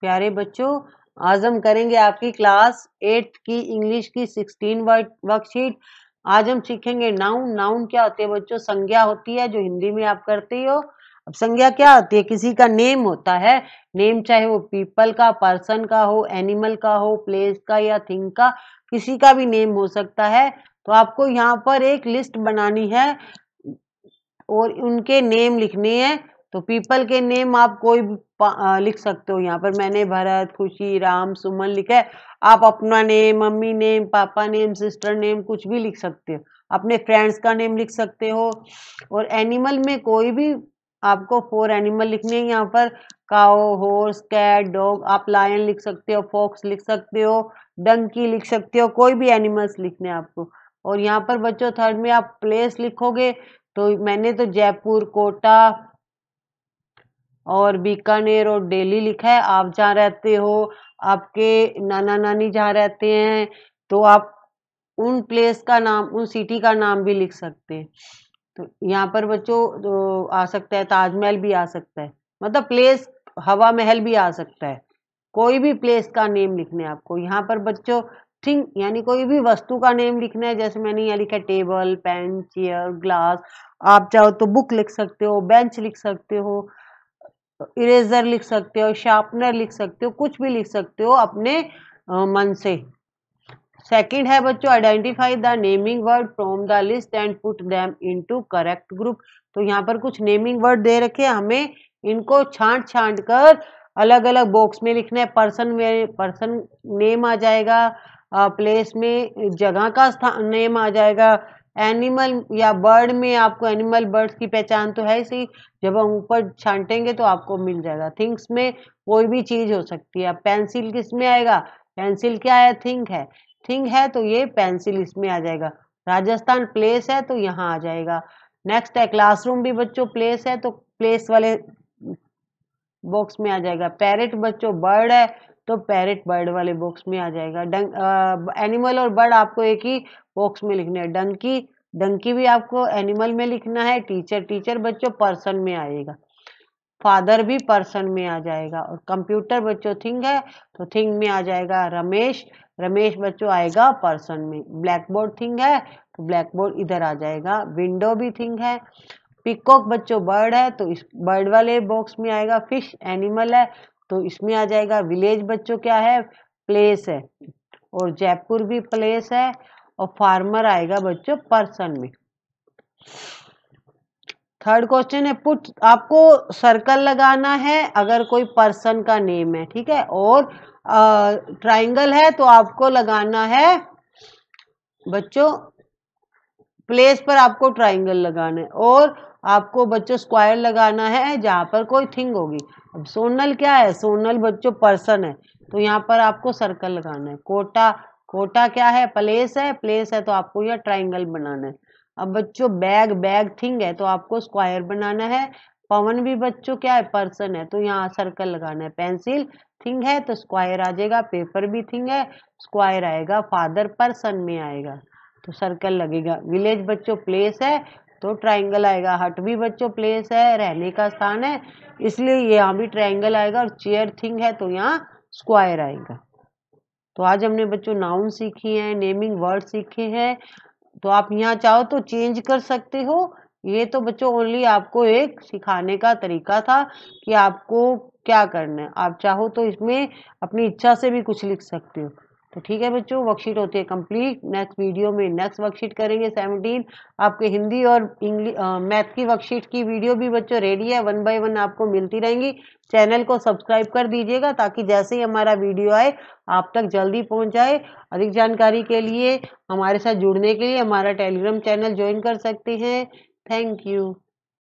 प्यारे बच्चों आज हम करेंगे आपकी क्लास एट्थ की इंग्लिश की सिक्सटीन वर्कशीट आज हम सीखेंगे नाउन नाउन क्या होते हैं बच्चों संज्ञा होती है जो हिंदी में आप करते हो अब संज्ञा क्या होती है किसी का नेम होता है नेम चाहे वो पीपल का पर्सन का हो एनिमल का हो प्लेस का या थिंग का किसी का भी नेम हो सकता है तो आपको यहाँ पर एक लिस्ट बनानी है और उनके नेम लिखने हैं तो पीपल के नेम आप कोई लिख सकते हो यहाँ पर मैंने भरत खुशी राम सुमन लिखा है आप अपना name mummy name papa name sister name कुछ भी लिख सकते हो अपने फ्रेंड्स का नेम लिख सकते हो और एनिमल में कोई भी आपको फोर एनिमल लिखने हैं यहाँ पर काओ हॉर्स कैट डॉग आप लायन लिख सकते हो फॉक्स लिख सकते हो डंकी लिख सकते हो कोई भी एनिमल्स लिखने आपको और यहाँ पर बच्चों थर्ड में आप प्लेस लिखोगे तो मैंने तो जयपुर कोटा और बीकानेर और डेली लिखा है आप जहाँ रहते हो आपके नाना नानी जहाँ रहते हैं तो आप उन प्लेस का नाम उन सिटी का नाम भी लिख सकते हैं तो यहाँ पर बच्चों तो आ सकता है ताजमहल भी आ सकता है मतलब प्लेस हवा महल भी आ सकता है कोई भी प्लेस का नेम लिखना है आपको यहाँ पर बच्चों थिंग यानी कोई भी वस्तु का नेम लिखना है जैसे मैंने यहाँ लिखा है टेबल पेन चेयर ग्लास आप चाहो तो बुक लिख सकते हो बेंच लिख सकते हो इरेजर तो लिख सकते हो शार्पनर लिख सकते हो कुछ भी लिख सकते हो अपने मन से सेकंड है बच्चों identify the naming word from the list and put them into correct group तो यहाँ पर कुछ नेमिंग वर्ड दे रखे हमें इनको छांट छांट कर अलग अलग बॉक्स में लिखना है पर्सन में पर्सन नेम आ जाएगा प्लेस में जगह का स्थान नेम आ जाएगा एनिमल या बर्ड में आपको एनिमल बर्ड्स की पहचान तो है सही जब हम ऊपर छांटेंगे तो आपको मिल जाएगा थिंग्स में कोई भी चीज़ हो सकती है पेंसिल किस में आएगा पेंसिल क्या है थिंक है थिंग है तो ये पेंसिल इसमें आ जाएगा राजस्थान प्लेस है तो यहाँ आ जाएगा नेक्स्ट है क्लासरूम भी बच्चों प्लेस है तो प्लेस वाले बॉक्स में आ जाएगा पैरेट बच्चों बर्ड है तो पैरेट बर्ड वाले बॉक्स में आ जाएगा डंग एनिमल और बर्ड आपको एक ही बॉक्स में लिखना है डंकी डंकी भी आपको एनिमल में लिखना है टीचर टीचर बच्चों पर्सन में आएगा फादर भी पर्सन में आ जाएगा और कंप्यूटर बच्चों थिंग है तो थिंग में आ जाएगा रमेश रमेश बच्चों आएगा पर्सन में ब्लैक बोर्ड थिंग है तो ब्लैक बोर्ड इधर आ जाएगा विंडो भी थिंग है पिकॉक बच्चों बर्ड है तो इस बर्ड वाले बॉक्स में आएगा फिश एनिमल है तो इसमें आ जाएगा विलेज बच्चों क्या है प्लेस है और जयपुर भी प्लेस है और फार्मर आएगा बच्चों पर्सन में थर्ड क्वेश्चन है पुट आपको सर्कल लगाना है अगर कोई पर्सन का नेम है ठीक है और ट्राइंगल है तो आपको लगाना है बच्चों प्लेस पर आपको ट्राइंगल लगाना है और आपको बच्चों स्क्वायर लगाना है जहां पर कोई थिंग होगी अब सोनल क्या है सोनल बच्चों पर्सन है तो यहाँ पर आपको सर्कल लगाना है कोटा कोटा क्या है प्लेस है प्लेस है तो आपको यह ट्राइंगल बनाना है अब बच्चों बैग बैग थिंग है तो आपको स्क्वायर बनाना है पवन भी बच्चों क्या है पर्सन है तो यहाँ सर्कल लगाना है पेंसिल थिंग है तो स्क्वायर आ जाएगा पेपर भी थिंग है स्क्वायर आएगा फादर पर्सन में आएगा तो सर्कल लगेगा विलेज बच्चों प्लेस है तो ट्राइंगल आएगा हट भी बच्चों प्लेस है रहने का स्थान है इसलिए यहाँ भी ट्राइंगल आएगा और चेयर थिंग है तो यहाँ स्क्वायर आएगा तो आज हमने बच्चों नाउन सीखी है नेमिंग वर्ड सीखे हैं तो आप यहाँ चाहो तो चेंज कर सकते हो ये तो बच्चों ओनली आपको एक सिखाने का तरीका था कि आपको क्या करना है आप चाहो तो इसमें अपनी इच्छा से भी कुछ लिख सकते हो तो ठीक है बच्चों वर्कशीट होती है कंप्लीट नेक्स्ट वीडियो में नेक्स्ट वर्कशीट करेंगे सेवनटीन आपके हिंदी और इंग्लिश मैथ की वर्कशीट की वीडियो भी बच्चों रेडी है वन बाय वन आपको मिलती रहेंगी चैनल को सब्सक्राइब कर दीजिएगा ताकि जैसे ही हमारा वीडियो आए आप तक जल्दी पहुंच जाए अधिक जानकारी के लिए हमारे साथ जुड़ने के लिए हमारा टेलीग्राम चैनल ज्वाइन कर सकते हैं थैंक यू